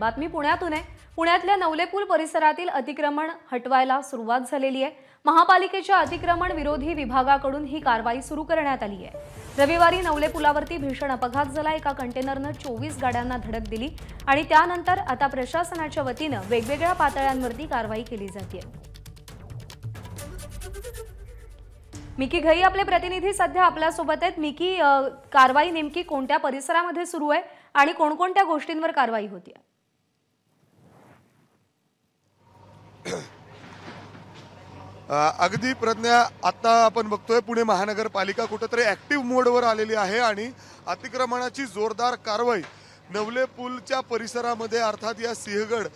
बातमी पुण्यातून आहे पुण्यातल्या नवलेपूर परिसरातील अतिक्रमण हटवायला सुरुवात झालेली आहे महापालिकेच्या अतिक्रमण विरोधी विभागाकडून ही कारवाई सुरू करण्यात आली आहे रविवारी नवले पुलावरती भीषण अपघात झाला एका कंटेनरनं चोवीस गाड्यांना धडक दिली आणि त्यानंतर आता प्रशासनाच्या वतीनं वेगवेगळ्या पातळ्यांवरती कारवाई केली जाते मिकी घई आपले प्रतिनिधी सध्या आपल्यासोबत आहेत मिकी कारवाई नेमकी कोणत्या परिसरामध्ये सुरू आहे आणि कोणकोणत्या गोष्टींवर कारवाई होती अगदी प्रज्ञा आत्ता आपण बघतोय पुणे महानगरपालिका कुठंतरी ॲक्टिव्ह मोडवर आलेली आहे आणि अतिक्रमणाची जोरदार कारवाई नवले पूलच्या परिसरामध्ये अर्थात या सिंहगड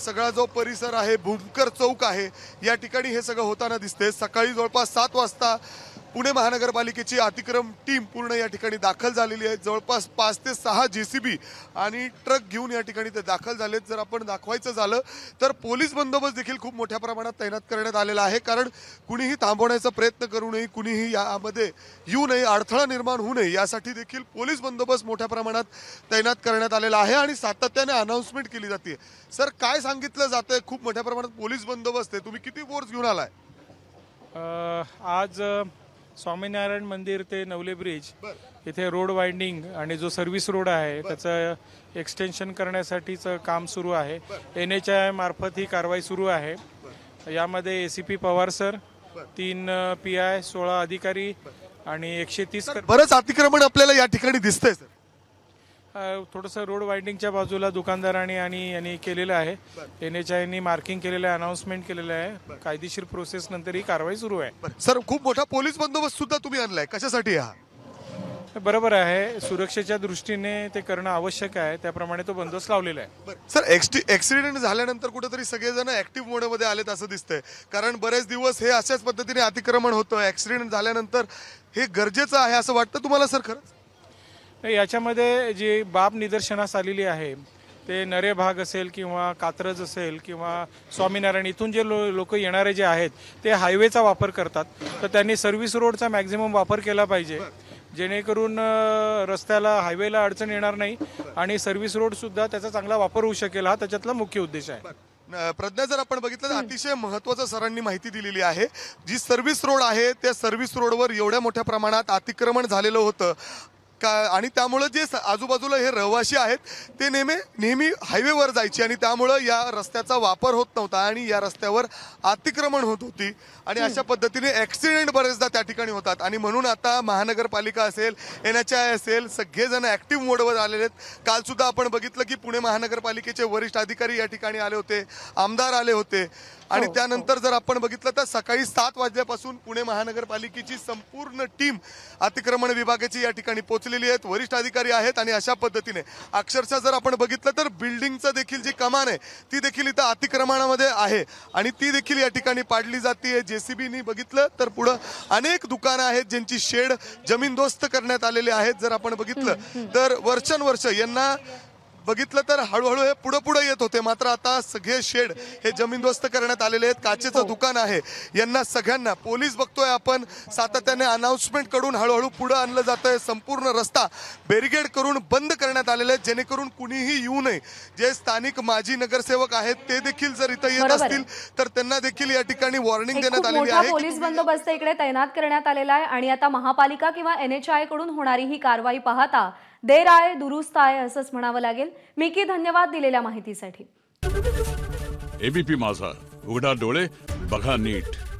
सगळा जो परिसर आहे भूमकर चौक आहे या ठिकाणी हे सगळं होताना दिसते सकाळी जवळपास सात वाजता पुणे महानगरपालिकेची अतिक्रम टीम पूर्ण या ठिकाणी दाखल झालेली आहे जवळपास पाच ते सहा जे सी बी आणि ट्रक घेऊन या ठिकाणी ते दाखल झालेत जर आपण दाखवायचं झालं तर पोलीस बंदोबस्त देखील खूप मोठ्या प्रमाणात तैनात करण्यात आलेला आहे कारण कुणीही थांबवण्याचा प्रयत्न करू नये कुणीही यामध्ये येऊ नये अडथळा निर्माण होऊ नये यासाठी देखील पोलीस बंदोबस्त मोठ्या प्रमाणात तैनात करण्यात आलेला आहे आणि सातत्याने अनाऊन्समेंट केली जाते सर काय सांगितलं जातं खूप मोठ्या प्रमाणात पोलीस बंदोबस्त आहे तुम्ही किती फोर्स घेऊन आलाय आज स्वामीनारायण मंदिर ते नवले ब्रिज इथे रोड वाइंडिंग आणि जो सर्विस रोड आहे त्याचं एक्सटेन्शन करण्यासाठीचं काम सुरू आहे एन एच आय मार्फत ही कारवाई सुरू आहे यामध्ये A C P Pawar sir तीन पी आय सोळा अधिकारी आणि एकशे तीस बरंच अतिक्रमण आपल्याला या ठिकाणी दिसतंय सर थोडंसं रोड वाइंडिंगच्या बाजूला दुकानदारांनी आणि यांनी केलेलं आहे एन एच आयनी मार्किंग केलेलं आहे अनाऊन्समेंट केलेलं आहे कायदेशीर प्रोसेस नंतर ही कारवाई सुरू आहे सर खूप मोठा पोलीस बंदोबस्त सुद्धा तुम्ही आणलाय कशासाठी हा बरोबर आहे सुरक्षेच्या दृष्टीने ते करणं आवश्यक आहे त्याप्रमाणे तो बंदोबस्त लावलेला आहे सर ऍक्सिडेंट झाल्यानंतर कुठेतरी सगळेजण ऍक्टिव्ह मोडमध्ये आलेत असं दिसतंय कारण बरेच दिवस हे अशाच पद्धतीने अतिक्रमण होतं ऍक्सिडेंट झाल्यानंतर हे गरजेचं आहे असं वाटतं तुम्हाला सर खरंच याच्यामध्ये जी बाब निदर्शनास आलेली आहे ते नरे भाग असेल किंवा कात्रज असेल किंवा स्वामीनारायण इथून जे लो लोक येणारे जे आहेत ते हायवेचा वापर करतात तर त्यांनी सर्व्हिस रोडचा मॅक्झिमम वापर केला पाहिजे जेणेकरून रस्त्याला हायवेला अडचण येणार नाही आणि सर्व्हिस रोडसुद्धा त्याचा चांगला वापर होऊ शकेल हा त्याच्यातला मुख्य उद्देश आहे प्रज्ञा जर आपण बघितलं तर अतिशय महत्वाचं सरांनी माहिती दिलेली आहे जी सर्व्हिस रोड आहे त्या सर्व्हिस रोडवर एवढ्या मोठ्या प्रमाणात अतिक्रमण झालेलं होतं का आणि त्यामुळं जे आजूबाजूला हे रहिवासी आहेत ते नेहमी नेहमी हायवेवर जायचे आणि त्यामुळं या रस्त्याचा वापर होत नव्हता आणि या रस्त्यावर अतिक्रमण होत होती आणि अशा पद्धतीने ॲक्सिडेंट बरेचदा त्या ठिकाणी होतात आणि म्हणून आता महानगरपालिका असेल एन एच आय असेल सगळेजण ॲक्टिव्ह मोडवर आलेले आहेत कालसुद्धा आपण बघितलं की पुणे महानगरपालिकेचे वरिष्ठ अधिकारी या ठिकाणी आले होते आमदार आले होते आणि हो, हो. त्यानंतर जर आपण बघितलं तर सकाळी सात वाजल्यापासून पुणे महानगरपालिकेची संपूर्ण टीम अतिक्रमण विभागाची या ठिकाणी पोहोचली असलेली आहेत वरिष्ठ अधिकारी आहेत आणि अशा पद्धतीने अक्षरशः जर आपण बघितलं तर बिल्डिंगचं देखील जी कमान आहे ती देखील इथं अतिक्रमणामध्ये आहे आणि ती देखील या ठिकाणी पाडली जाते जेसीबीनी बघितलं तर पुढं अनेक दुकानं आहेत ज्यांची शेड जमीनदोस्त करण्यात आलेली आहेत जर आपण बघितलं तर वर्षानुवर्ष यांना बघितलं तर हळूहळू हे पुढं पुढं येत होते मात्र आता सगळे शेड हे जमीनदोस्त करण्यात आलेले आहेत काचेचं हो. दुकान आहे यांना सगळ्यांना पोलीस बघतोय आपण सातत्याने अनाऊन्समेंट कडून हळूहळू पुढं आणलं जात आहे संपूर्ण रस्ता बेरिगेड करून बंद करण्यात आलेले आहेत जेणेकरून कुणीही येऊ नये जे स्थानिक माजी नगरसेवक आहेत ते देखील जर इथं येत असतील तर त्यांना देखील या ठिकाणी वॉर्निंग देण्यात आलेली आहे पोलीस बंदोबस्त इकडे तैनात करण्यात आलेला आहे आणि आता महापालिका किंवा एनएचआय कडून होणारी ही कारवाई पाहता देर आहे दुरुस्त आहे असंच म्हणावं लागेल मी की धन्यवाद दिलेल्या माहितीसाठी एबीपी माझा उघडा डोळे बघा नीट